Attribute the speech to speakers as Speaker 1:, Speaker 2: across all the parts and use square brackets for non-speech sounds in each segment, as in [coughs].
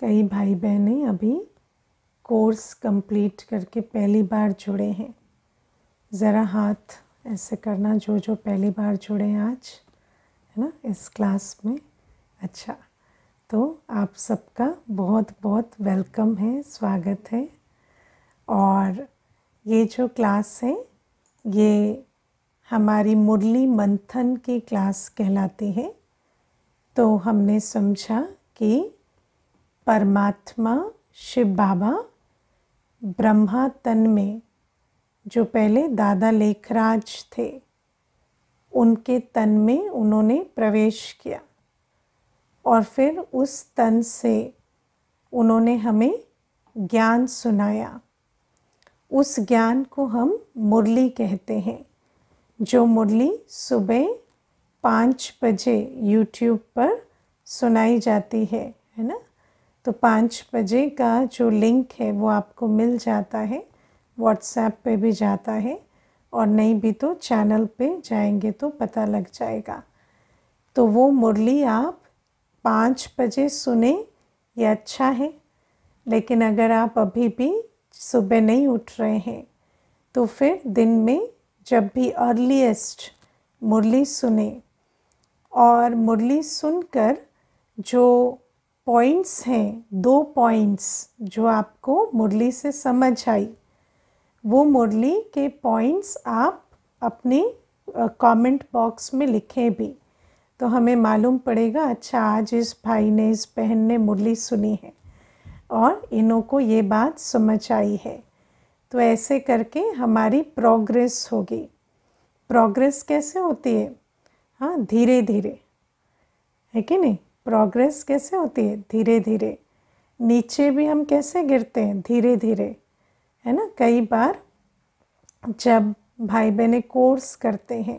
Speaker 1: कई भाई बहनें अभी कोर्स कंप्लीट करके पहली बार जुड़े हैं ज़रा हाथ ऐसे करना जो जो पहली बार जुड़े हैं आज है ना इस क्लास में अच्छा तो आप सबका बहुत बहुत वेलकम है स्वागत है और ये जो क्लास है ये हमारी मुरली मंथन की क्लास कहलाती है तो हमने समझा कि परमात्मा शिव बाबा ब्रह्मा तन में जो पहले दादा लेखराज थे उनके तन में उन्होंने प्रवेश किया और फिर उस तन से उन्होंने हमें ज्ञान सुनाया उस ज्ञान को हम मुरली कहते हैं जो मुरली सुबह पाँच बजे यूट्यूब पर सुनाई जाती है है ना तो पाँच बजे का जो लिंक है वो आपको मिल जाता है व्हाट्सएप पे भी जाता है और नहीं भी तो चैनल पे जाएंगे तो पता लग जाएगा तो वो मुरली आप पाँच बजे सुने ये अच्छा है लेकिन अगर आप अभी भी सुबह नहीं उठ रहे हैं तो फिर दिन में जब भी अर्लीस्ट मुरली सुने और मुरली सुनकर जो पॉइंट्स हैं दो पॉइंट्स जो आपको मुरली से समझ आई वो मुरली के पॉइंट्स आप अपने कमेंट बॉक्स में लिखें भी तो हमें मालूम पड़ेगा अच्छा आज इस भाई ने इस बहन ने मुरली सुनी है और इनों को ये बात समझ आई है तो ऐसे करके हमारी प्रोग्रेस होगी प्रोग्रेस कैसे होती है हाँ धीरे धीरे है कि नहीं प्रोग्रेस कैसे होती है धीरे धीरे नीचे भी हम कैसे गिरते हैं धीरे धीरे है ना कई बार जब भाई बहने कोर्स करते हैं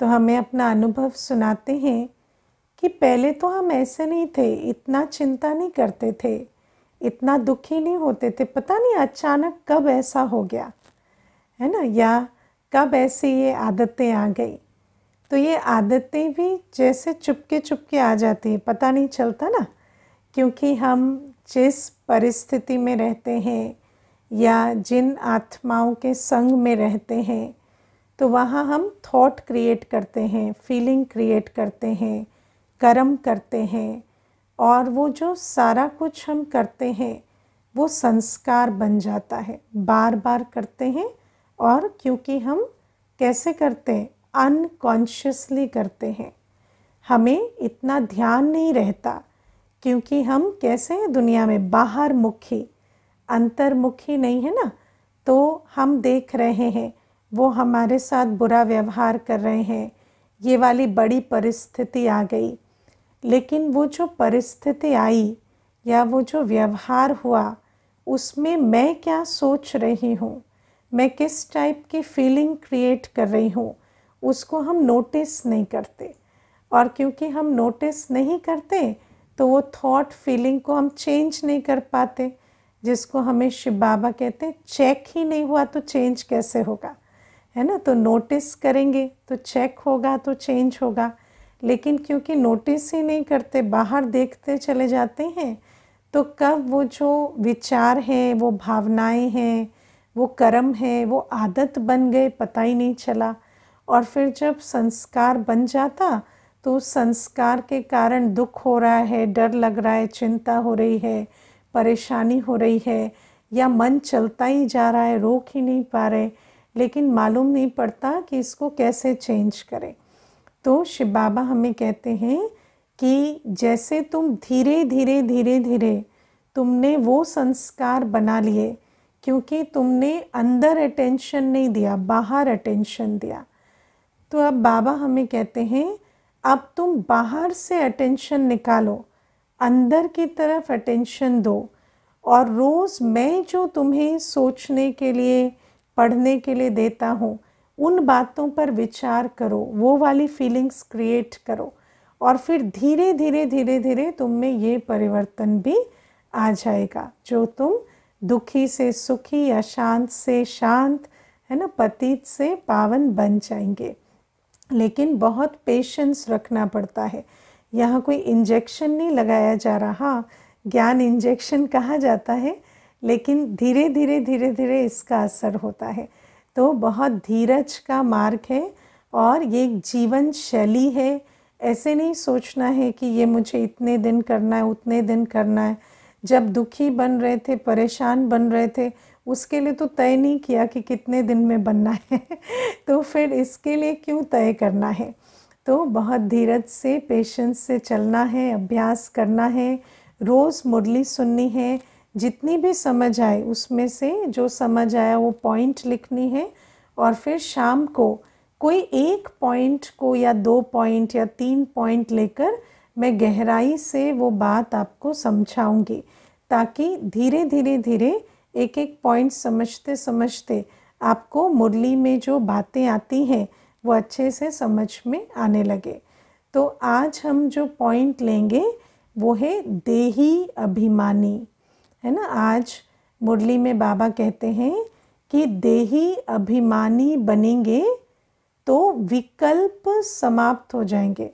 Speaker 1: तो हमें अपना अनुभव सुनाते हैं कि पहले तो हम ऐसे नहीं थे इतना चिंता नहीं करते थे इतना दुखी नहीं होते थे पता नहीं अचानक कब ऐसा हो गया है ना या कब ऐसी ये आदतें आ गई तो ये आदतें भी जैसे चुपके चुपके आ जाती है पता नहीं चलता ना क्योंकि हम जिस परिस्थिति में रहते हैं या जिन आत्माओं के संग में रहते हैं तो वहाँ हम थॉट क्रिएट करते हैं फीलिंग क्रिएट करते हैं कर्म करते हैं और वो जो सारा कुछ हम करते हैं वो संस्कार बन जाता है बार बार करते हैं और क्योंकि हम कैसे करते हैं अनकॉन्शियसली करते हैं हमें इतना ध्यान नहीं रहता क्योंकि हम कैसे हैं दुनिया में बाहर मुखी अंतर्मुखी नहीं है ना तो हम देख रहे हैं वो हमारे साथ बुरा व्यवहार कर रहे हैं ये वाली बड़ी परिस्थिति आ गई लेकिन वो जो परिस्थिति आई या वो जो व्यवहार हुआ उसमें मैं क्या सोच रही हूँ मैं किस टाइप की फीलिंग क्रिएट कर रही हूँ उसको हम नोटिस नहीं करते और क्योंकि हम नोटिस नहीं करते तो वो थॉट फीलिंग को हम चेंज नहीं कर पाते जिसको हमें शिव बाबा कहते हैं चेक ही नहीं हुआ तो चेंज कैसे होगा है ना तो नोटिस करेंगे तो चेक होगा तो चेंज होगा लेकिन क्योंकि नोटिस ही नहीं करते बाहर देखते चले जाते हैं तो कब वो जो विचार हैं वो भावनाएं हैं वो कर्म है वो आदत बन गए पता ही नहीं चला और फिर जब संस्कार बन जाता तो उस संस्कार के कारण दुख हो रहा है डर लग रहा है चिंता हो रही है परेशानी हो रही है या मन चलता ही जा रहा है रोक ही नहीं पा रहे लेकिन मालूम नहीं पड़ता कि इसको कैसे चेंज करें तो शिव बाबा हमें कहते हैं कि जैसे तुम धीरे धीरे धीरे धीरे तुमने वो संस्कार बना लिए क्योंकि तुमने अंदर अटेंशन नहीं दिया बाहर अटेंशन दिया तो अब बाबा हमें कहते हैं अब तुम बाहर से अटेंशन निकालो अंदर की तरफ अटेंशन दो और रोज़ मैं जो तुम्हें सोचने के लिए पढ़ने के लिए देता हूँ उन बातों पर विचार करो वो वाली फीलिंग्स क्रिएट करो और फिर धीरे धीरे धीरे धीरे तुम में ये परिवर्तन भी आ जाएगा जो तुम दुखी से सुखी अशांत से शांत है ना पतित से पावन बन जाएंगे लेकिन बहुत पेशेंस रखना पड़ता है यहाँ कोई इंजेक्शन नहीं लगाया जा रहा ज्ञान इंजेक्शन कहा जाता है लेकिन धीरे धीरे धीरे धीरे इसका असर होता है तो बहुत धीरज का मार्ग है और ये एक जीवन शैली है ऐसे नहीं सोचना है कि ये मुझे इतने दिन करना है उतने दिन करना है जब दुखी बन रहे थे परेशान बन रहे थे उसके लिए तो तय नहीं किया कि कितने दिन में बनना है [laughs] तो फिर इसके लिए क्यों तय करना है तो बहुत धीरज से पेशेंस से चलना है अभ्यास करना है रोज़ मुरली सुननी है जितनी भी समझ आए उसमें से जो समझ आया वो पॉइंट लिखनी है और फिर शाम को कोई एक पॉइंट को या दो पॉइंट या तीन पॉइंट लेकर मैं गहराई से वो बात आपको समझाऊंगी ताकि धीरे धीरे धीरे एक एक पॉइंट समझते समझते आपको मुरली में जो बातें आती हैं वो अच्छे से समझ में आने लगे तो आज हम जो पॉइंट लेंगे वो है देही अभिमानी है ना आज मुरली में बाबा कहते हैं कि देही अभिमानी बनेंगे तो विकल्प समाप्त हो जाएंगे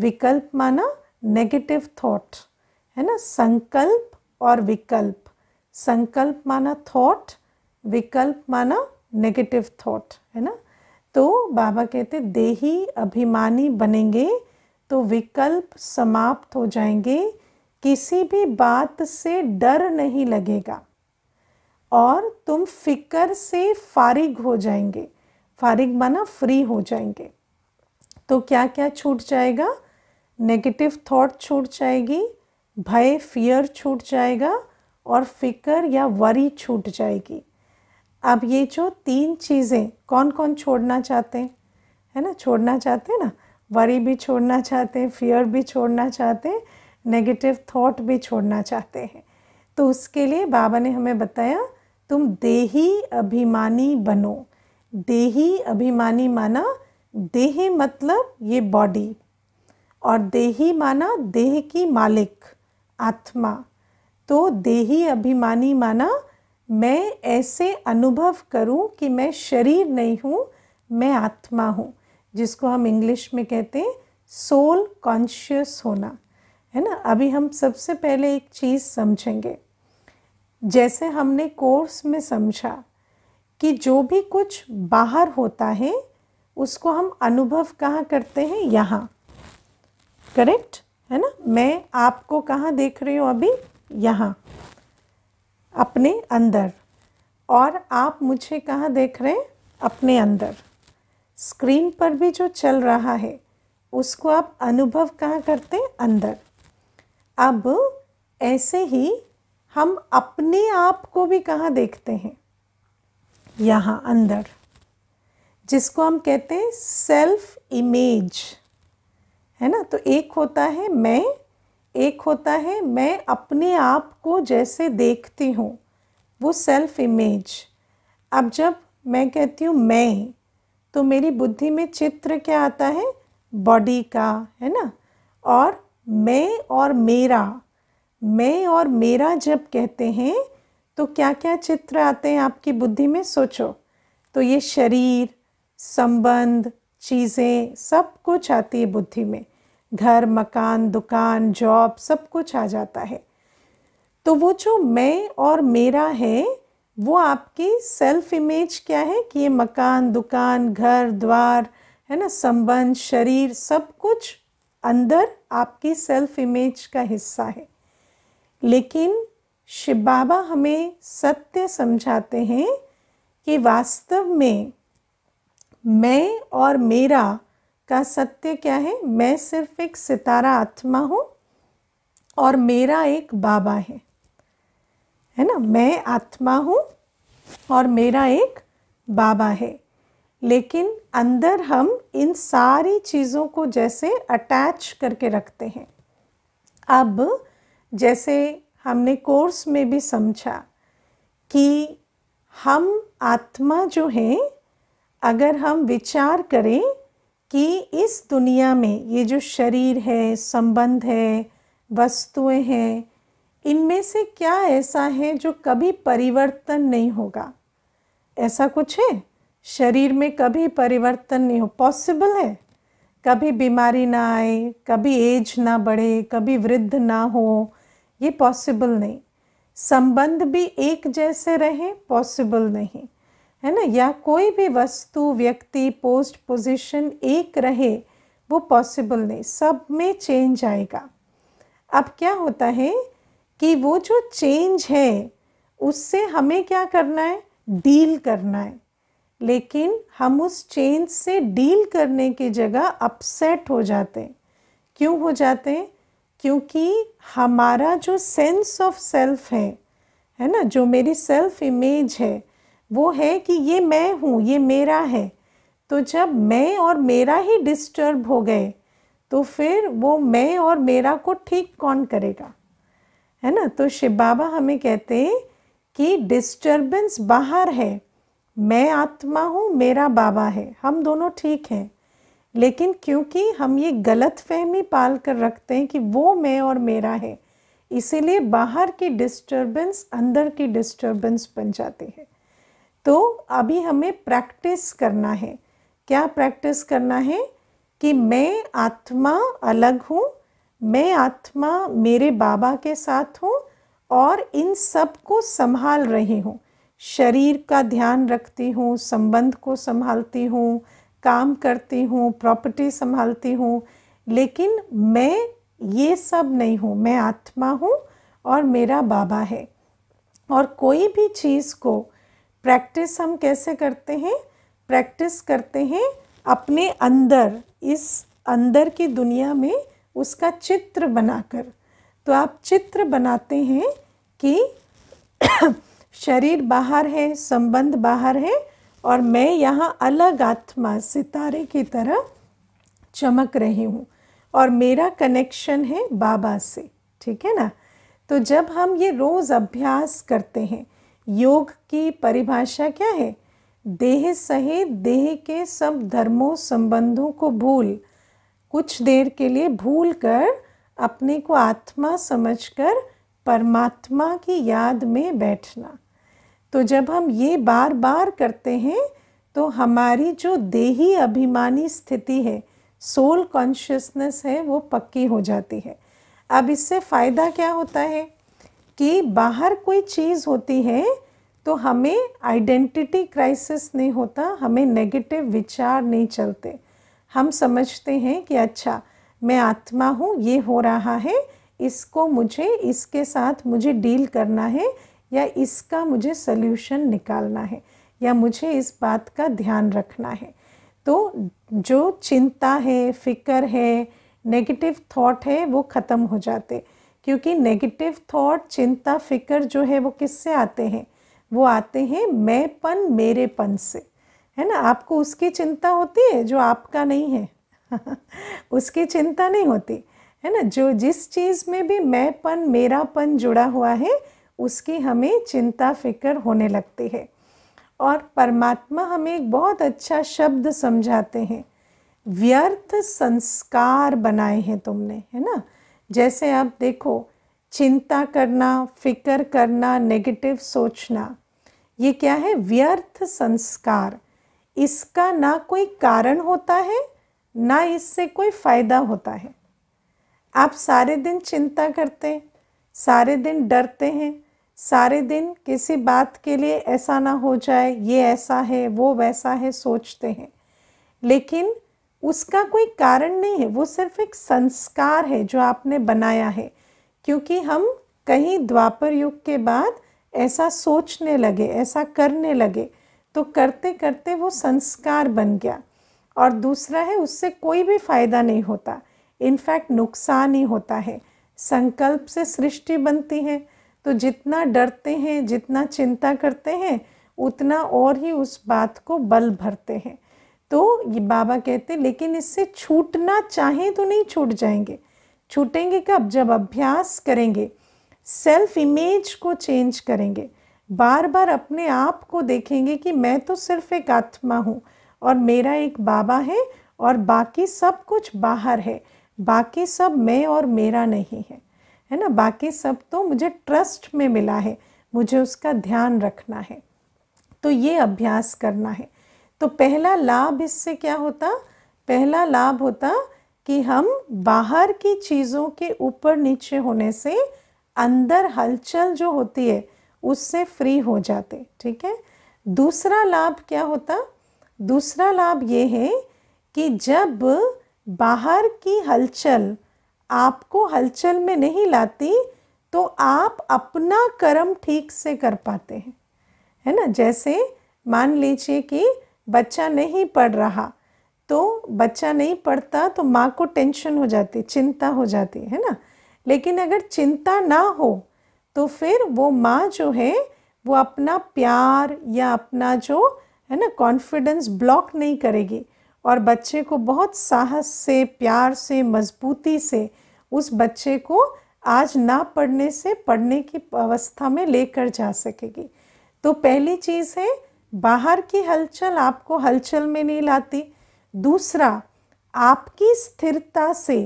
Speaker 1: विकल्प माना नेगेटिव थॉट है ना संकल्प और विकल्प संकल्प माना थॉट विकल्प माना नेगेटिव थॉट है ना तो बाबा कहते दे अभिमानी बनेंगे तो विकल्प समाप्त हो जाएंगे किसी भी बात से डर नहीं लगेगा और तुम फिकर से फारिग हो जाएंगे फारिग माना फ्री हो जाएंगे तो क्या क्या छूट जाएगा नेगेटिव थॉट छूट जाएगी भय फियर छूट जाएगा और फिकर या वरी छूट जाएगी अब ये जो तीन चीज़ें कौन कौन छोड़ना चाहते हैं है ना छोड़ना चाहते हैं ना वरी भी छोड़ना चाहते हैं फियर भी छोड़ना चाहते हैं नेगेटिव थॉट भी छोड़ना चाहते हैं तो उसके लिए बाबा ने हमें बताया तुम देही अभिमानी बनो देही अभिमानी माना देह मतलब ये बॉडी और देही माना देह की मालिक आत्मा तो देही अभिमानी माना मैं ऐसे अनुभव करूं कि मैं शरीर नहीं हूं मैं आत्मा हूं जिसको हम इंग्लिश में कहते हैं सोल कॉन्शियस होना है ना अभी हम सबसे पहले एक चीज़ समझेंगे जैसे हमने कोर्स में समझा कि जो भी कुछ बाहर होता है उसको हम अनुभव कहाँ करते हैं यहाँ करेक्ट है ना मैं आपको कहाँ देख रही हूँ अभी यहाँ अपने अंदर और आप मुझे कहाँ देख रहे हैं अपने अंदर स्क्रीन पर भी जो चल रहा है उसको आप अनुभव कहाँ करते हैं अंदर अब ऐसे ही हम अपने आप को भी कहाँ देखते हैं यहाँ अंदर जिसको हम कहते हैं सेल्फ इमेज है ना तो एक होता है मैं एक होता है मैं अपने आप को जैसे देखती हूँ वो सेल्फ इमेज अब जब मैं कहती हूँ मैं तो मेरी बुद्धि में चित्र क्या आता है बॉडी का है ना और मैं और मेरा मैं और मेरा जब कहते हैं तो क्या क्या चित्र आते हैं आपकी बुद्धि में सोचो तो ये शरीर संबंध चीज़ें सब कुछ आती है बुद्धि में घर मकान दुकान जॉब सब कुछ आ जाता है तो वो जो मैं और मेरा है वो आपकी सेल्फ इमेज क्या है कि ये मकान दुकान घर द्वार है ना संबंध शरीर सब कुछ अंदर आपकी सेल्फ इमेज का हिस्सा है लेकिन शिव बाबा हमें सत्य समझाते हैं कि वास्तव में मैं और मेरा का सत्य क्या है मैं सिर्फ एक सितारा आत्मा हूँ और मेरा एक बाबा है है ना मैं आत्मा हूँ और मेरा एक बाबा है लेकिन अंदर हम इन सारी चीज़ों को जैसे अटैच करके रखते हैं अब जैसे हमने कोर्स में भी समझा कि हम आत्मा जो हैं अगर हम विचार करें कि इस दुनिया में ये जो शरीर है संबंध है वस्तुएं हैं इनमें से क्या ऐसा है जो कभी परिवर्तन नहीं होगा ऐसा कुछ है शरीर में कभी परिवर्तन नहीं हो पॉसिबल है कभी बीमारी ना आए कभी एज ना बढ़े कभी वृद्ध ना हो ये पॉसिबल नहीं संबंध भी एक जैसे रहे पॉसिबल नहीं है ना या कोई भी वस्तु व्यक्ति पोस्ट पोजीशन एक रहे वो पॉसिबल नहीं सब में चेंज आएगा अब क्या होता है कि वो जो चेंज है उससे हमें क्या करना है डील करना है लेकिन हम उस चेंज से डील करने की जगह अपसेट हो जाते हैं क्यों हो जाते हैं क्योंकि हमारा जो सेंस ऑफ सेल्फ है है ना जो मेरी सेल्फ इमेज है वो है कि ये मैं हूँ ये मेरा है तो जब मैं और मेरा ही डिस्टर्ब हो गए तो फिर वो मैं और मेरा को ठीक कौन करेगा है ना तो शिव बाबा हमें कहते हैं कि डिस्टर्बेंस बाहर है मैं आत्मा हूँ मेरा बाबा है हम दोनों ठीक हैं लेकिन क्योंकि हम ये गलत फहमी पाल कर रखते हैं कि वो मैं और मेरा है इसीलिए बाहर की डिस्टर्बेंस अंदर की डिस्टर्बेंस बन जाती है तो अभी हमें प्रैक्टिस करना है क्या प्रैक्टिस करना है कि मैं आत्मा अलग हूँ मैं आत्मा मेरे बाबा के साथ हूँ और इन सब को संभाल रही हूँ शरीर का ध्यान रखती हूँ संबंध को संभालती हूँ काम करती हूँ प्रॉपर्टी संभालती हूँ लेकिन मैं ये सब नहीं हूँ मैं आत्मा हूँ और मेरा बाबा है और कोई भी चीज़ को प्रैक्टिस हम कैसे करते हैं प्रैक्टिस करते हैं अपने अंदर इस अंदर की दुनिया में उसका चित्र बनाकर तो आप चित्र बनाते हैं कि [coughs] शरीर बाहर है संबंध बाहर है और मैं यहाँ अलग आत्मा सितारे की तरह चमक रही हूँ और मेरा कनेक्शन है बाबा से ठीक है ना तो जब हम ये रोज़ अभ्यास करते हैं योग की परिभाषा क्या है देह सहित देह के सब धर्मों संबंधों को भूल कुछ देर के लिए भूल कर अपने को आत्मा समझकर परमात्मा की याद में बैठना तो जब हम ये बार बार करते हैं तो हमारी जो देही अभिमानी स्थिति है सोल कॉन्शियसनेस है वो पक्की हो जाती है अब इससे फ़ायदा क्या होता है कि बाहर कोई चीज़ होती है तो हमें आइडेंटिटी क्राइसिस नहीं होता हमें नेगेटिव विचार नहीं चलते हम समझते हैं कि अच्छा मैं आत्मा हूँ ये हो रहा है इसको मुझे इसके साथ मुझे डील करना है या इसका मुझे सल्यूशन निकालना है या मुझे इस बात का ध्यान रखना है तो जो चिंता है फिक्र है नेगेटिव थॉट है वो ख़त्म हो जाते क्योंकि नेगेटिव थॉट चिंता फिक्र जो है वो किससे आते हैं वो आते हैं मैंपन मेरेपन से है ना आपको उसकी चिंता होती है जो आपका नहीं है [laughs] उसकी चिंता नहीं होती है ना जो जिस चीज़ में भी मैंपन मेरापन जुड़ा हुआ है उसकी हमें चिंता फिक्र होने लगती है और परमात्मा हमें एक बहुत अच्छा शब्द समझाते हैं व्यर्थ संस्कार बनाए हैं तुमने है ना जैसे आप देखो चिंता करना फिक्र करना नेगेटिव सोचना ये क्या है व्यर्थ संस्कार इसका ना कोई कारण होता है ना इससे कोई फ़ायदा होता है आप सारे दिन चिंता करते हैं सारे दिन डरते हैं सारे दिन किसी बात के लिए ऐसा ना हो जाए ये ऐसा है वो वैसा है सोचते हैं लेकिन उसका कोई कारण नहीं है वो सिर्फ एक संस्कार है जो आपने बनाया है क्योंकि हम कहीं द्वापर युग के बाद ऐसा सोचने लगे ऐसा करने लगे तो करते करते वो संस्कार बन गया और दूसरा है उससे कोई भी फ़ायदा नहीं होता इनफैक्ट नुकसान ही होता है संकल्प से सृष्टि बनती है तो जितना डरते हैं जितना चिंता करते हैं उतना और ही उस बात को बल भरते हैं तो ये बाबा कहते हैं लेकिन इससे छूटना चाहें तो नहीं छूट जाएंगे छूटेंगे कब जब अभ्यास करेंगे सेल्फ इमेज को चेंज करेंगे बार बार अपने आप को देखेंगे कि मैं तो सिर्फ एक आत्मा हूँ और मेरा एक बाबा है और बाकी सब कुछ बाहर है बाकी सब मैं और मेरा नहीं है है ना बाकी सब तो मुझे ट्रस्ट में मिला है मुझे उसका ध्यान रखना है तो ये अभ्यास करना है तो पहला लाभ इससे क्या होता पहला लाभ होता कि हम बाहर की चीज़ों के ऊपर नीचे होने से अंदर हलचल जो होती है उससे फ्री हो जाते ठीक है दूसरा लाभ क्या होता दूसरा लाभ ये है कि जब बाहर की हलचल आपको हलचल में नहीं लाती तो आप अपना कर्म ठीक से कर पाते हैं है ना जैसे मान लीजिए कि बच्चा नहीं पढ़ रहा तो बच्चा नहीं पढ़ता तो माँ को टेंशन हो जाती चिंता हो जाती है ना लेकिन अगर चिंता ना हो तो फिर वो माँ जो है वो अपना प्यार या अपना जो है ना कॉन्फिडेंस ब्लॉक नहीं करेगी और बच्चे को बहुत साहस से प्यार से मजबूती से उस बच्चे को आज ना पढ़ने से पढ़ने की अवस्था में लेकर जा सकेगी तो पहली चीज़ है बाहर की हलचल आपको हलचल में नहीं लाती दूसरा आपकी स्थिरता से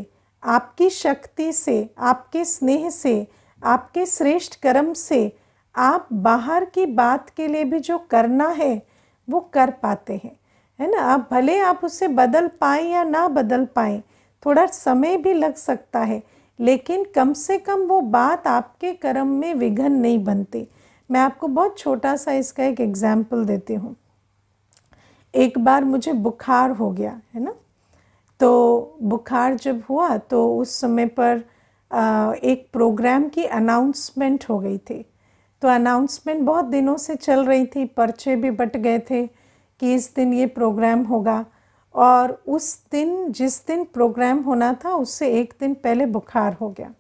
Speaker 1: आपकी शक्ति से आपके स्नेह से आपके श्रेष्ठ कर्म से आप बाहर की बात के लिए भी जो करना है वो कर पाते हैं है ना आप भले आप उसे बदल पाएँ या ना बदल पाएँ थोड़ा समय भी लग सकता है लेकिन कम से कम वो बात आपके कर्म में विघन नहीं बनती मैं आपको बहुत छोटा सा इसका एक एग्ज़ाम्पल देती हूँ एक बार मुझे बुखार हो गया है ना तो बुखार जब हुआ तो उस समय पर आ, एक प्रोग्राम की अनाउंसमेंट हो गई थी तो अनाउंसमेंट बहुत दिनों से चल रही थी पर्चे भी बट गए थे कि इस दिन ये प्रोग्राम होगा और उस दिन जिस दिन प्रोग्राम होना था उससे एक दिन पहले बुखार हो गया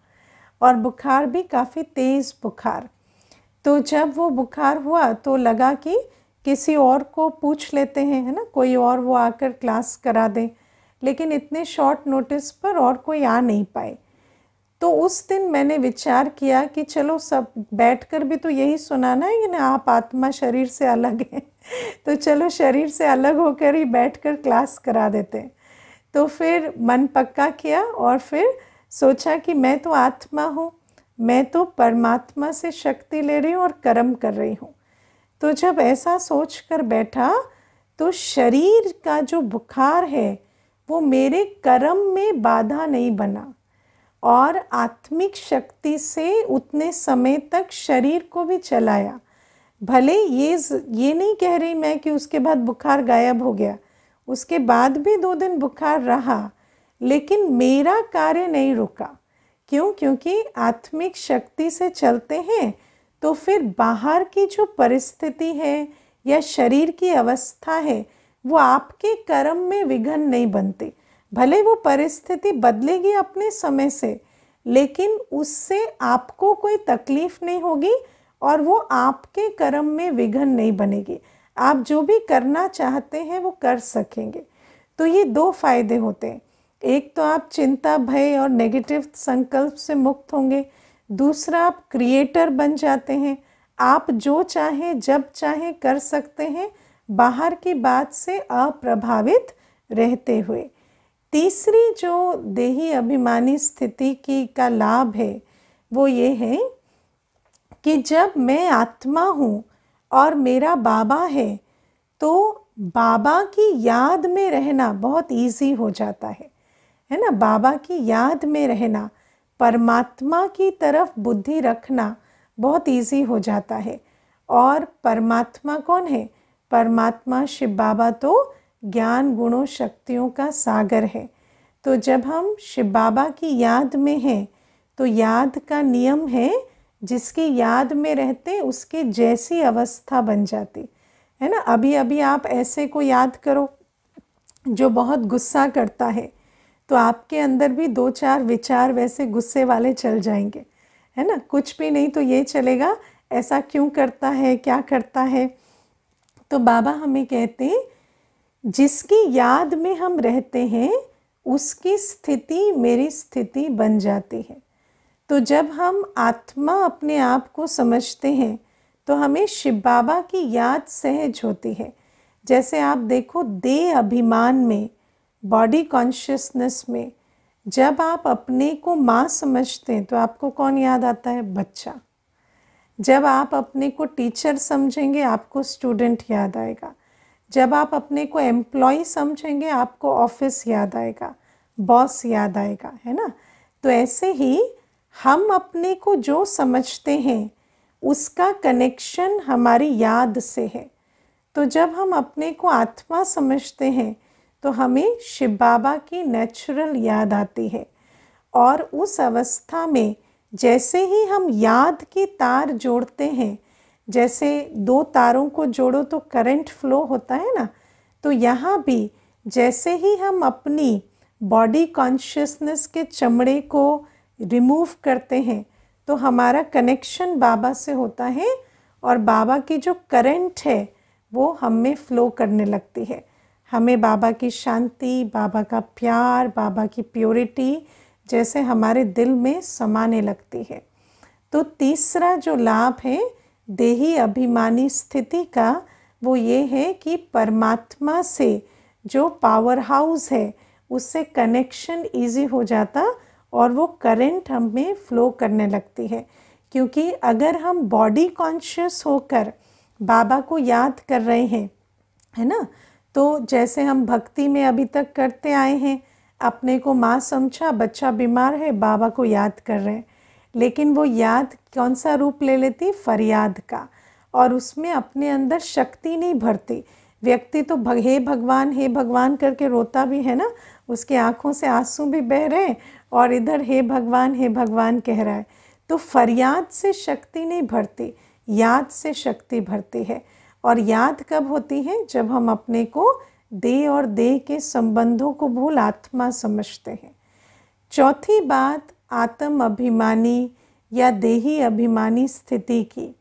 Speaker 1: और बुखार भी काफ़ी तेज़ बुखार तो जब वो बुखार हुआ तो लगा कि किसी और को पूछ लेते हैं है ना कोई और वो आकर क्लास करा दें लेकिन इतने शॉर्ट नोटिस पर और कोई आ नहीं पाए तो उस दिन मैंने विचार किया कि चलो सब बैठकर भी तो यही सुनाना है कि ना आप आत्मा शरीर से अलग हैं [laughs] तो चलो शरीर से अलग होकर ही बैठकर क्लास करा देते हैं तो फिर मन पक्का किया और फिर सोचा कि मैं तो आत्मा हूँ मैं तो परमात्मा से शक्ति ले रही हूँ और कर्म कर रही हूँ तो जब ऐसा सोच कर बैठा तो शरीर का जो बुखार है वो मेरे कर्म में बाधा नहीं बना और आत्मिक शक्ति से उतने समय तक शरीर को भी चलाया भले ये ये नहीं कह रही मैं कि उसके बाद बुखार गायब हो गया उसके बाद भी दो दिन बुखार रहा लेकिन मेरा कार्य नहीं रुका क्यों क्योंकि आत्मिक शक्ति से चलते हैं तो फिर बाहर की जो परिस्थिति है या शरीर की अवस्था है वो आपके कर्म में विघन नहीं बनती भले वो परिस्थिति बदलेगी अपने समय से लेकिन उससे आपको कोई तकलीफ नहीं होगी और वो आपके कर्म में विघन नहीं बनेगी आप जो भी करना चाहते हैं वो कर सकेंगे तो ये दो फायदे होते हैं एक तो आप चिंता भय और नेगेटिव संकल्प से मुक्त होंगे दूसरा आप क्रिएटर बन जाते हैं आप जो चाहें जब चाहें कर सकते हैं बाहर की बात से अप्रभावित रहते हुए तीसरी जो देही अभिमानी स्थिति की का लाभ है वो ये है कि जब मैं आत्मा हूँ और मेरा बाबा है तो बाबा की याद में रहना बहुत इजी हो जाता है है ना बाबा की याद में रहना परमात्मा की तरफ बुद्धि रखना बहुत इजी हो जाता है और परमात्मा कौन है परमात्मा शिव बाबा तो ज्ञान गुणों शक्तियों का सागर है तो जब हम शिव बाबा की याद में हैं तो याद का नियम है जिसकी याद में रहते उसकी जैसी अवस्था बन जाती है ना अभी अभी आप ऐसे को याद करो जो बहुत गुस्सा करता है तो आपके अंदर भी दो चार विचार वैसे गुस्से वाले चल जाएंगे है ना कुछ भी नहीं तो ये चलेगा ऐसा क्यों करता है क्या करता है तो बाबा हमें कहते हैं जिसकी याद में हम रहते हैं उसकी स्थिति मेरी स्थिति बन जाती है तो जब हम आत्मा अपने आप को समझते हैं तो हमें शिव बाबा की याद सहज होती है जैसे आप देखो दे अभिमान में बॉडी कॉन्शियसनेस में जब आप अपने को माँ समझते हैं तो आपको कौन याद आता है बच्चा जब आप अपने को टीचर समझेंगे आपको स्टूडेंट याद आएगा जब आप अपने को एम्प्लॉय समझेंगे आपको ऑफिस याद आएगा बॉस याद आएगा है ना तो ऐसे ही हम अपने को जो समझते हैं उसका कनेक्शन हमारी याद से है तो जब हम अपने को आत्मा समझते हैं तो हमें शिव बाबा की नेचुरल याद आती है और उस अवस्था में जैसे ही हम याद की तार जोड़ते हैं जैसे दो तारों को जोड़ो तो करंट फ्लो होता है ना तो यहाँ भी जैसे ही हम अपनी बॉडी कॉन्शियसनेस के चमड़े को रिमूव करते हैं तो हमारा कनेक्शन बाबा से होता है और बाबा की जो करंट है वो हम में फ़्लो करने लगती है हमें बाबा की शांति बाबा का प्यार बाबा की प्योरिटी जैसे हमारे दिल में समाने लगती है तो तीसरा जो लाभ है देही अभिमानी स्थिति का वो ये है कि परमात्मा से जो पावर हाउस है उससे कनेक्शन इजी हो जाता और वो करंट हमें फ्लो करने लगती है क्योंकि अगर हम बॉडी कॉन्शियस होकर बाबा को याद कर रहे हैं है ना तो जैसे हम भक्ति में अभी तक करते आए हैं अपने को माँ समझा बच्चा बीमार है बाबा को याद कर रहे हैं लेकिन वो याद कौन सा रूप ले लेती फरियाद का और उसमें अपने अंदर शक्ति नहीं भरती व्यक्ति तो भग, हे भगवान हे भगवान करके रोता भी है ना उसकी आँखों से आंसू भी बह रहे हैं और इधर हे भगवान हे भगवान कह रहा है तो फरियाद से शक्ति नहीं भरती याद से शक्ति भरती है और याद कब होती है जब हम अपने को देह और देह के संबंधों को भूल आत्मा समझते हैं चौथी बात आत्म अभिमानी या देही अभिमानी स्थिति की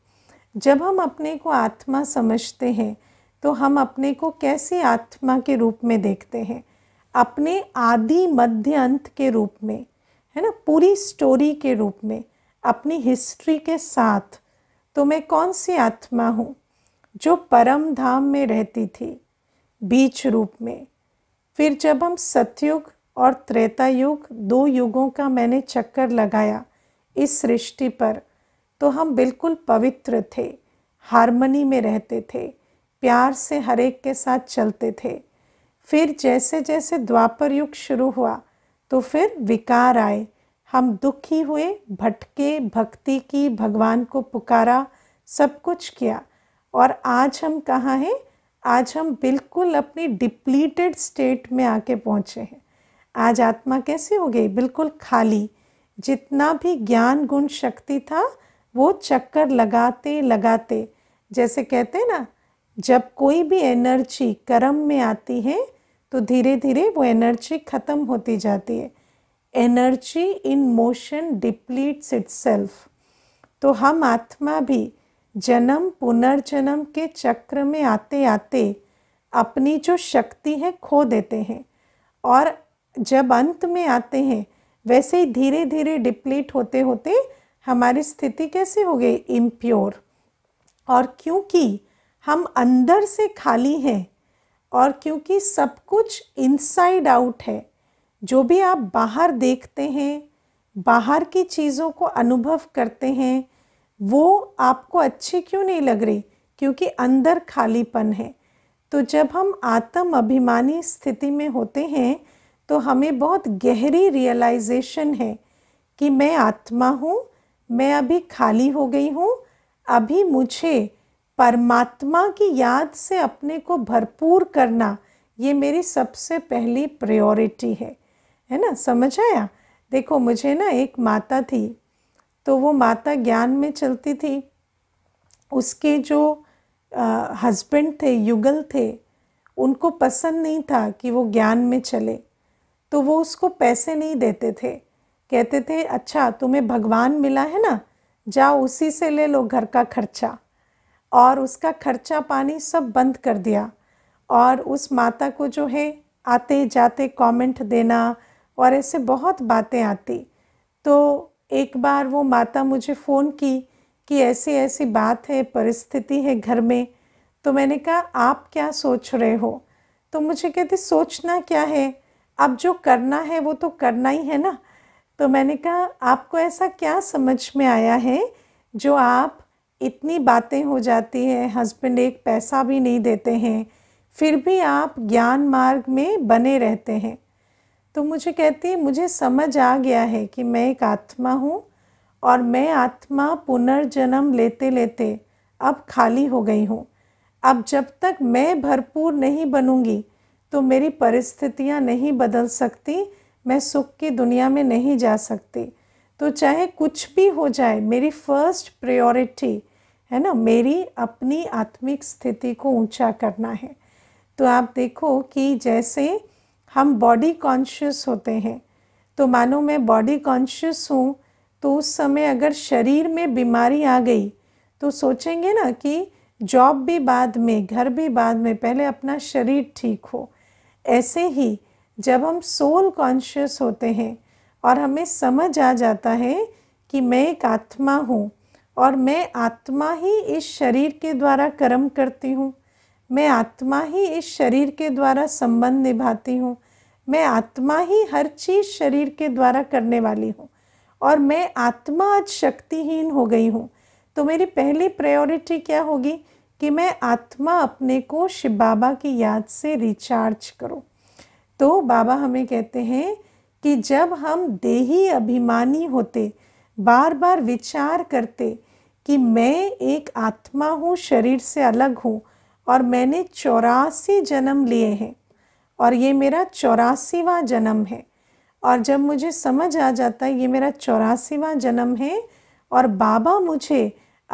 Speaker 1: जब हम अपने को आत्मा समझते हैं तो हम अपने को कैसे आत्मा के रूप में देखते हैं अपने आदि मध्य अंत के रूप में है ना पूरी स्टोरी के रूप में अपनी हिस्ट्री के साथ तो मैं कौन सी आत्मा हूँ जो परम धाम में रहती थी बीच रूप में फिर जब हम सतयुग और त्रेता युग दो युगों का मैंने चक्कर लगाया इस सृष्टि पर तो हम बिल्कुल पवित्र थे हारमनी में रहते थे प्यार से हरेक के साथ चलते थे फिर जैसे जैसे द्वापर युग शुरू हुआ तो फिर विकार आए हम दुखी हुए भटके भक्ति की भगवान को पुकारा सब कुछ किया और आज हम कहाँ हैं आज हम बिल्कुल अपनी डिप्लीटेड स्टेट में आके पहुँचे हैं आज आत्मा कैसी हो गई बिल्कुल खाली जितना भी ज्ञान गुण शक्ति था वो चक्कर लगाते लगाते जैसे कहते हैं ना जब कोई भी एनर्जी कर्म में आती है तो धीरे धीरे वो एनर्जी ख़त्म होती जाती है energy in motion depletes itself तो हम आत्मा भी जन्म पुनर्जन्म के चक्र में आते आते अपनी जो शक्ति है खो देते हैं और जब अंत में आते हैं वैसे ही धीरे धीरे डिप्लीट होते होते हमारी स्थिति कैसे हो गई इम्प्योर और क्योंकि हम अंदर से खाली हैं और क्योंकि सब कुछ इनसाइड आउट है जो भी आप बाहर देखते हैं बाहर की चीज़ों को अनुभव करते हैं वो आपको अच्छी क्यों नहीं लग रही क्योंकि अंदर खालीपन है तो जब हम आत्म अभिमानी स्थिति में होते हैं तो हमें बहुत गहरी रियलाइजेशन है कि मैं आत्मा हूँ मैं अभी खाली हो गई हूँ अभी मुझे परमात्मा की याद से अपने को भरपूर करना ये मेरी सबसे पहली प्रायोरिटी है है ना समझ आया देखो मुझे ना एक माता थी तो वो माता ज्ञान में चलती थी उसके जो हस्बैंड थे युगल थे उनको पसंद नहीं था कि वो ज्ञान में चले तो वो उसको पैसे नहीं देते थे कहते थे अच्छा तुम्हें भगवान मिला है ना जाओ उसी से ले लो घर का खर्चा और उसका खर्चा पानी सब बंद कर दिया और उस माता को जो है आते जाते कमेंट देना और ऐसे बहुत बातें आती तो एक बार वो माता मुझे फ़ोन की कि ऐसी ऐसी बात है परिस्थिति है घर में तो मैंने कहा आप क्या सोच रहे हो तो मुझे कहते सोचना क्या है अब जो करना है वो तो करना ही है ना तो मैंने कहा आपको ऐसा क्या समझ में आया है जो आप इतनी बातें हो जाती हैं हस्बैंड एक पैसा भी नहीं देते हैं फिर भी आप ज्ञान मार्ग में बने रहते हैं तो मुझे कहती है मुझे समझ आ गया है कि मैं एक आत्मा हूँ और मैं आत्मा पुनर्जन्म लेते लेते अब खाली हो गई हूँ अब जब तक मैं भरपूर नहीं बनूँगी तो मेरी परिस्थितियाँ नहीं बदल सकती मैं सुख की दुनिया में नहीं जा सकती तो चाहे कुछ भी हो जाए मेरी फर्स्ट प्रायोरिटी है ना मेरी अपनी आत्मिक स्थिति को ऊंचा करना है तो आप देखो कि जैसे हम बॉडी कॉन्शियस होते हैं तो मानो मैं बॉडी कॉन्शियस हूँ तो उस समय अगर शरीर में बीमारी आ गई तो सोचेंगे ना कि जॉब भी बाद में घर भी बाद में पहले अपना शरीर ठीक हो ऐसे ही जब हम सोल कॉन्शियस होते हैं और हमें समझ आ जाता है कि मैं एक आत्मा हूँ और मैं आत्मा ही इस शरीर के द्वारा कर्म करती हूँ मैं आत्मा ही इस शरीर के द्वारा संबंध निभाती हूँ मैं आत्मा ही हर चीज़ शरीर के द्वारा करने वाली हूँ और मैं आत्मा आज शक्तिहीन हो गई हूँ तो मेरी पहली प्रायोरिटी क्या होगी कि मैं आत्मा अपने को शिव बाबा की याद से रिचार्ज करूँ तो बाबा हमें कहते हैं कि जब हम देही अभिमानी होते बार बार विचार करते कि मैं एक आत्मा हूँ शरीर से अलग हूँ और मैंने चौरासी जन्म लिए हैं और ये मेरा चौरासीवा जन्म है और जब मुझे समझ आ जाता है ये मेरा चौरासीवा जन्म है और बाबा मुझे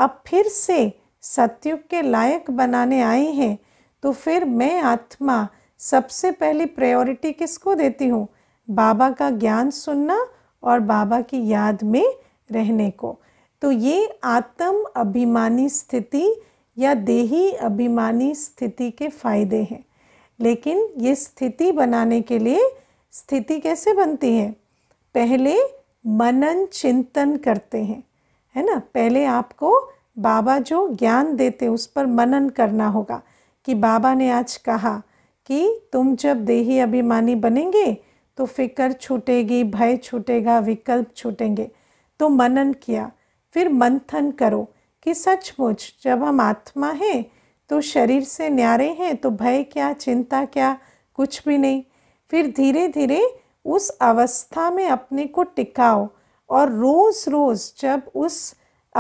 Speaker 1: अब फिर से सत्युग के लायक बनाने आए हैं तो फिर मैं आत्मा सबसे पहली प्रायोरिटी किसको देती हूँ बाबा का ज्ञान सुनना और बाबा की याद में रहने को तो ये आत्म अभिमानी स्थिति या देही अभिमानी स्थिति के फायदे हैं लेकिन ये स्थिति बनाने के लिए स्थिति कैसे बनती है पहले मनन चिंतन करते हैं है ना पहले आपको बाबा जो ज्ञान देते उस पर मनन करना होगा कि बाबा ने आज कहा कि तुम जब देही अभिमानी बनेंगे तो फिक्र छूटेगी भय छूटेगा विकल्प छूटेंगे तो मनन किया फिर मंथन करो कि सचमुच जब हम आत्मा हैं तो शरीर से न्यारे हैं तो भय क्या चिंता क्या कुछ भी नहीं फिर धीरे धीरे उस अवस्था में अपने को टिकाओ और रोज़ रोज़ जब उस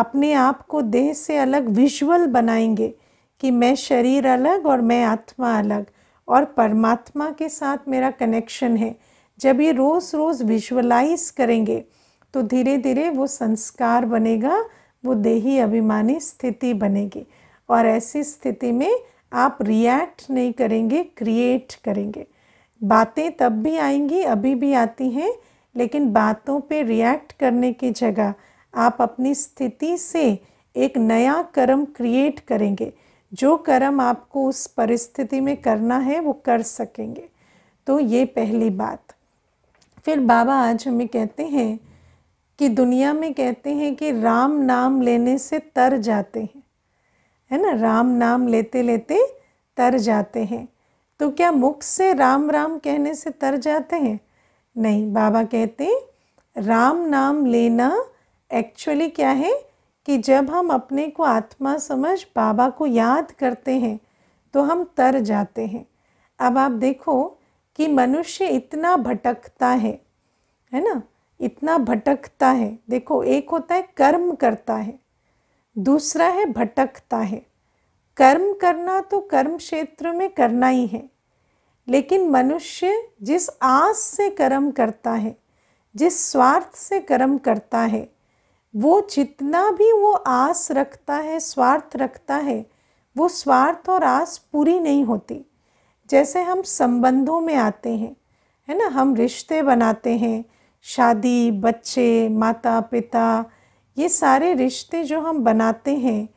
Speaker 1: अपने आप को देह से अलग विजुअल बनाएंगे कि मैं शरीर अलग और मैं आत्मा अलग और परमात्मा के साथ मेरा कनेक्शन है जब ये रोज़ रोज़ विजुअलाइज करेंगे तो धीरे धीरे वो संस्कार बनेगा वो देही अभिमानी स्थिति बनेगी और ऐसी स्थिति में आप रिएक्ट नहीं करेंगे क्रिएट करेंगे बातें तब भी आएंगी अभी भी आती हैं लेकिन बातों पे रिएक्ट करने की जगह आप अपनी स्थिति से एक नया कर्म क्रिएट करेंगे जो कर्म आपको उस परिस्थिति में करना है वो कर सकेंगे तो ये पहली बात फिर बाबा आज हमें कहते हैं कि दुनिया में कहते हैं कि राम नाम लेने से तर जाते हैं है ना राम नाम लेते लेते तर जाते हैं तो क्या मुख से राम राम कहने से तर जाते हैं नहीं बाबा कहते हैं राम नाम लेना एक्चुअली क्या है कि जब हम अपने को आत्मा समझ बाबा को याद करते हैं तो हम तर जाते हैं अब आप देखो कि मनुष्य इतना भटकता है है ना इतना भटकता है देखो एक होता है कर्म करता है दूसरा है भटकता है कर्म करना तो कर्म क्षेत्र में करना ही है लेकिन मनुष्य जिस आस से कर्म करता है जिस स्वार्थ से कर्म करता है वो जितना भी वो आस रखता है स्वार्थ रखता है वो स्वार्थ और आस पूरी नहीं होती जैसे हम संबंधों में आते हैं है ना हम रिश्ते बनाते हैं शादी बच्चे माता पिता ये सारे रिश्ते जो हम बनाते हैं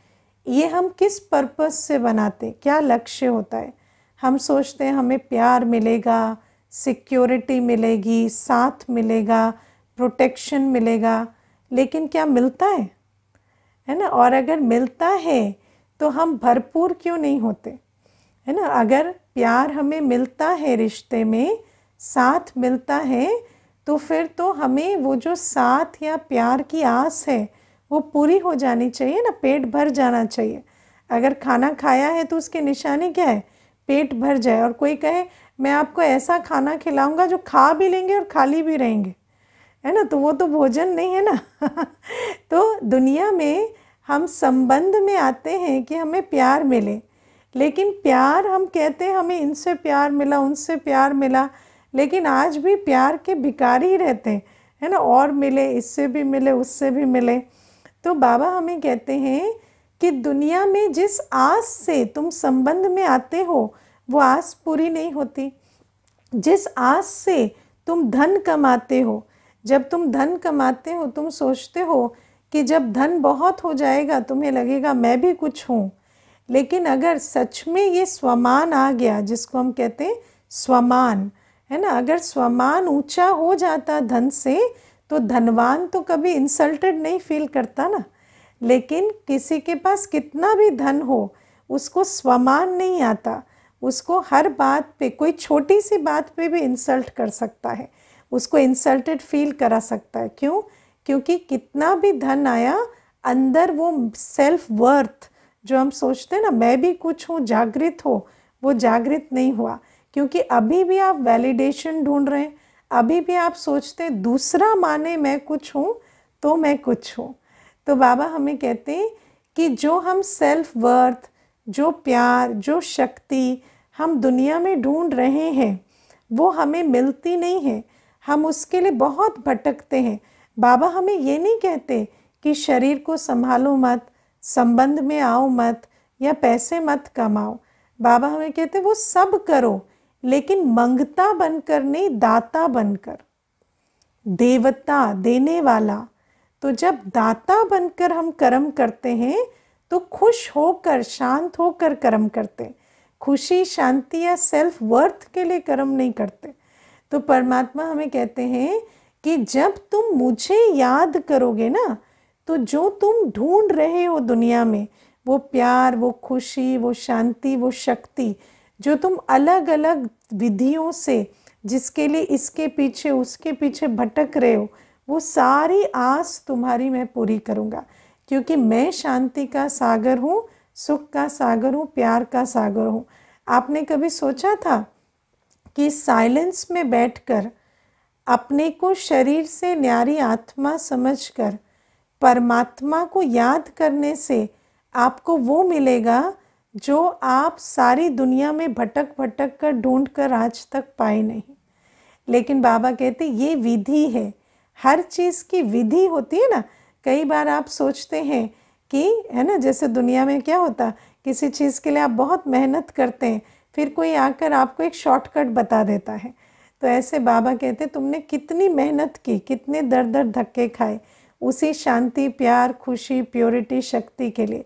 Speaker 1: ये हम किस पर्पस से बनाते क्या लक्ष्य होता है हम सोचते हैं हमें प्यार मिलेगा सिक्योरिटी मिलेगी साथ मिलेगा प्रोटेक्शन मिलेगा लेकिन क्या मिलता है है ना और अगर मिलता है तो हम भरपूर क्यों नहीं होते है ना अगर प्यार हमें मिलता है रिश्ते में साथ मिलता है तो फिर तो हमें वो जो साथ या प्यार की आस है वो पूरी हो जानी चाहिए ना पेट भर जाना चाहिए अगर खाना खाया है तो उसके निशाने क्या है पेट भर जाए और कोई कहे मैं आपको ऐसा खाना खिलाऊंगा जो खा भी लेंगे और खाली भी रहेंगे है ना तो वो तो भोजन नहीं है ना [laughs] तो दुनिया में हम संबंध में आते हैं कि हमें प्यार मिले लेकिन प्यार हम कहते हैं हमें इनसे प्यार मिला उनसे प्यार मिला लेकिन आज भी प्यार के भिकारी रहते हैं है ना और मिले इससे भी मिले उससे भी मिले तो बाबा हमें कहते हैं कि दुनिया में जिस आस से तुम संबंध में आते हो वो आस पूरी नहीं होती जिस आस से तुम धन कमाते हो जब तुम धन कमाते हो तुम सोचते हो कि जब धन बहुत हो जाएगा तुम्हें लगेगा मैं भी कुछ हूँ लेकिन अगर सच में ये स्वमान आ गया जिसको हम कहते हैं स्वमान है ना अगर स्वमान ऊंचा हो जाता धन से तो धनवान तो कभी इंसल्टेड नहीं फील करता ना लेकिन किसी के पास कितना भी धन हो उसको स्वमान नहीं आता उसको हर बात पे कोई छोटी सी बात पे भी इंसल्ट कर सकता है उसको इंसल्टेड फील करा सकता है क्यों क्योंकि कितना भी धन आया अंदर वो सेल्फ वर्थ जो हम सोचते हैं ना मैं भी कुछ हूँ जागृत हो वो जागृत नहीं हुआ क्योंकि अभी भी आप वैलिडेशन ढूंढ रहे हैं अभी भी आप सोचते हैं दूसरा माने मैं कुछ हूँ तो मैं कुछ हूँ तो बाबा हमें कहते हैं कि जो हम सेल्फ वर्थ जो प्यार जो शक्ति हम दुनिया में ढूंढ रहे हैं वो हमें मिलती नहीं है हम उसके लिए बहुत भटकते हैं बाबा हमें ये नहीं कहते कि शरीर को संभालो मत संबंध में आओ मत या पैसे मत कमाओ बाबा हमें कहते वो सब करो लेकिन मंगता बनकर नहीं दाता बनकर देवता देने वाला तो जब दाता बनकर हम कर्म करते हैं तो खुश होकर शांत होकर कर्म करते हैं खुशी शांति या सेल्फ वर्थ के लिए कर्म नहीं करते तो परमात्मा हमें कहते हैं कि जब तुम मुझे याद करोगे ना तो जो तुम ढूंढ रहे हो दुनिया में वो प्यार वो खुशी वो शांति वो शक्ति जो तुम अलग अलग विधियों से जिसके लिए इसके पीछे उसके पीछे भटक रहे हो वो सारी आस तुम्हारी मैं पूरी करूँगा क्योंकि मैं शांति का सागर हूँ सुख का सागर हूँ प्यार का सागर हूँ आपने कभी सोचा था कि साइलेंस में बैठकर अपने को शरीर से न्यारी आत्मा समझकर परमात्मा को याद करने से आपको वो मिलेगा जो आप सारी दुनिया में भटक भटक कर ढूंढ कर आज तक पाए नहीं लेकिन बाबा कहते ये विधि है हर चीज़ की विधि होती है ना कई बार आप सोचते हैं कि है ना जैसे दुनिया में क्या होता किसी चीज़ के लिए आप बहुत मेहनत करते हैं फिर कोई आकर आपको एक शॉर्टकट बता देता है तो ऐसे बाबा कहते तुमने कितनी मेहनत की कितने दर दर धक्के खाए उसी शांति प्यार खुशी प्योरिटी शक्ति के लिए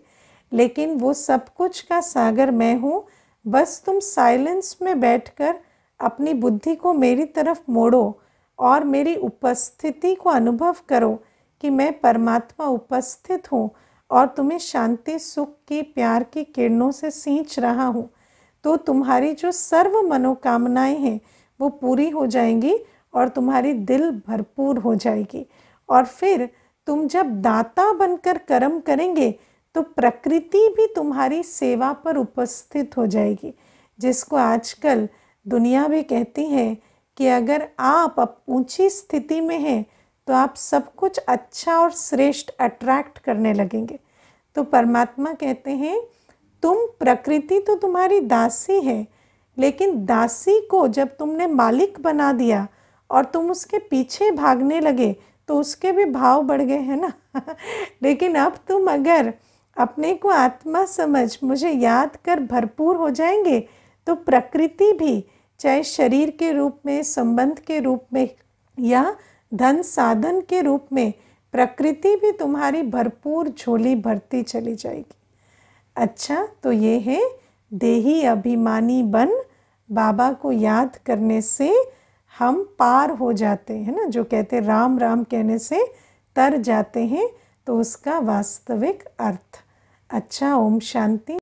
Speaker 1: लेकिन वो सब कुछ का सागर मैं हूँ बस तुम साइलेंस में बैठकर अपनी बुद्धि को मेरी तरफ मोड़ो और मेरी उपस्थिति को अनुभव करो कि मैं परमात्मा उपस्थित हूँ और तुम्हें शांति सुख की प्यार की किरणों से सींच रहा हूँ तो तुम्हारी जो सर्व मनोकामनाएं हैं वो पूरी हो जाएंगी और तुम्हारी दिल भरपूर हो जाएगी और फिर तुम जब दाता बनकर कर्म करेंगे तो प्रकृति भी तुम्हारी सेवा पर उपस्थित हो जाएगी जिसको आजकल दुनिया भी कहती है कि अगर आप ऊंची स्थिति में हैं तो आप सब कुछ अच्छा और श्रेष्ठ अट्रैक्ट करने लगेंगे तो परमात्मा कहते हैं तुम प्रकृति तो तुम्हारी दासी है लेकिन दासी को जब तुमने मालिक बना दिया और तुम उसके पीछे भागने लगे तो उसके भी भाव बढ़ गए हैं ना [laughs] लेकिन अब तुम अगर अपने को आत्मा समझ मुझे याद कर भरपूर हो जाएंगे तो प्रकृति भी चाहे शरीर के रूप में संबंध के रूप में या धन साधन के रूप में प्रकृति भी तुम्हारी भरपूर झोली भरती चली जाएगी अच्छा तो ये है देही अभिमानी बन बाबा को याद करने से हम पार हो जाते हैं ना जो कहते राम राम कहने से तर जाते हैं तो उसका वास्तविक अर्थ अच्छा ओम शांति